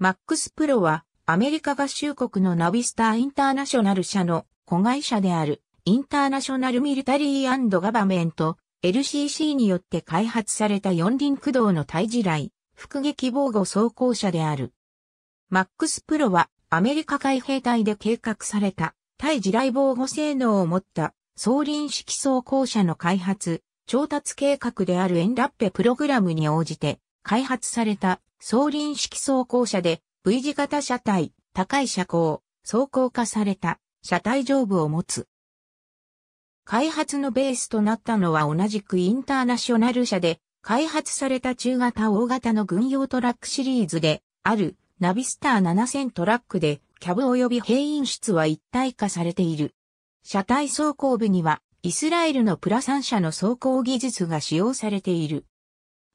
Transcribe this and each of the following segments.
マックスプロはアメリカ合衆国のナビスターインターナショナル社の子会社であるインターナショナルミリタリーガバメント LCC によって開発された四輪駆動の対地雷、副撃防護装甲車である。マックスプロはアメリカ海兵隊で計画された対地雷防護性能を持った総輪式装甲車の開発、調達計画であるエンラッペプログラムに応じて開発された送輪式走行車で V 字型車体、高い車高、走行化された車体上部を持つ。開発のベースとなったのは同じくインターナショナル車で開発された中型大型の軍用トラックシリーズであるナビスター7000トラックでキャブ及び閉員室は一体化されている。車体走行部にはイスラエルのプラ3社の走行技術が使用されている。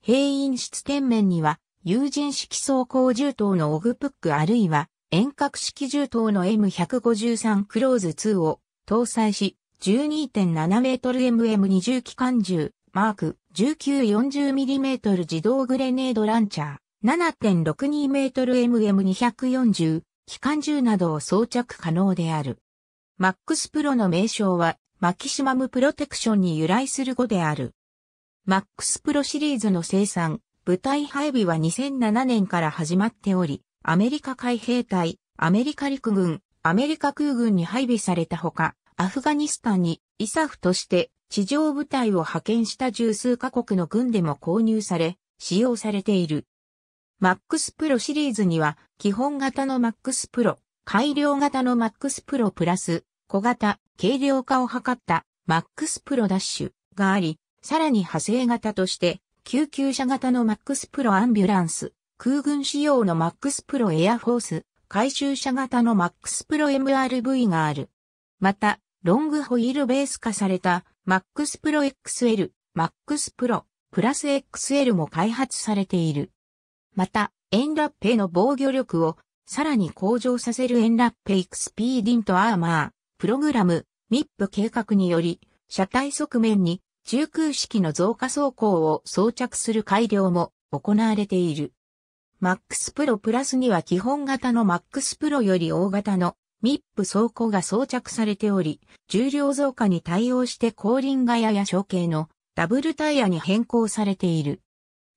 平因室天面には、有人式走行銃刀のオグプックあるいは、遠隔式銃刀の M153 クローズ2を搭載し、12.7メートル MM20 機関銃、マーク1 9 4 0トル自動グレネードランチャー、7.62メートル MM240 機関銃などを装着可能である。マックスプロの名称は、マキシマムプロテクションに由来する語である。マックスプロシリーズの生産、部隊配備は2007年から始まっており、アメリカ海兵隊、アメリカ陸軍、アメリカ空軍に配備されたほか、アフガニスタンにイサフとして地上部隊を派遣した十数カ国の軍でも購入され、使用されている。マックスプロシリーズには、基本型のマックスプロ、改良型のマックスプロプラス、小型、軽量化を図ったマックスプロダッシュがあり、さらに派生型として、救急車型のマックスプロアンビュランス、空軍仕様のマックスプロエアフォース、回収車型のマックスプロ MRV がある。また、ロングホイールベース化されたマックスプロ XL、マックスプロ、プラス XL も開発されている。また、エンラッペの防御力をさらに向上させるエンラッペイクスピーディントアーマー、プログラム、MIP 計画により、車体側面に中空式の増加装甲を装着する改良も行われている。MAX Pro プラスには基本型の MAX Pro より大型の MIP 装甲が装着されており、重量増加に対応して後輪ガヤや小径のダブルタイヤに変更されている。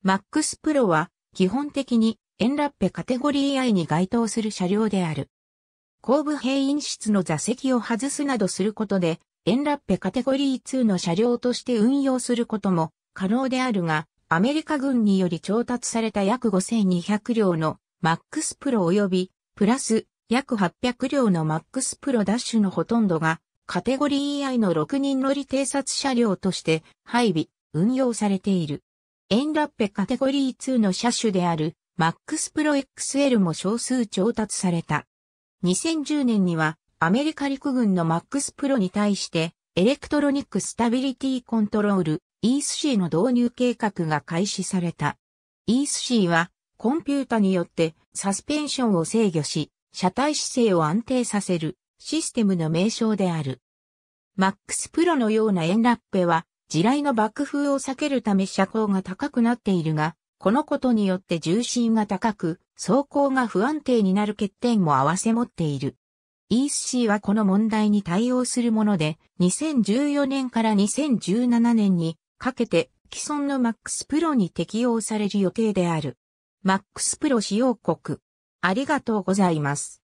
MAX Pro は基本的にエンラッペカテゴリー I に該当する車両である。後部閉因室の座席を外すなどすることでエンラッペカテゴリー2の車両として運用することも可能であるが、アメリカ軍により調達された約5200両の MAX プロ及び、プラス約800両の MAX プロダッシュのほとんどが、カテゴリー EI の6人乗り偵察車両として配備、運用されている。エンラッペカテゴリー2の車種である MAX プロ XL も少数調達された。2010年にはアメリカ陸軍のマックスプロに対して、エレクトロニックスタビリティコントロール ESC の導入計画が開始された。ESC は、コンピュータによってサスペンションを制御し、車体姿勢を安定させるシステムの名称である。マックスプロのようなエンラッペは、地雷の爆風を避けるため車高が高くなっているが、このことによって重心が高く、走行が不安定になる欠点も合わせ持っている。ESC はこの問題に対応するもので、2014年から2017年にかけて既存の MAX Pro に適用される予定である。MAX Pro 使用国。ありがとうございます。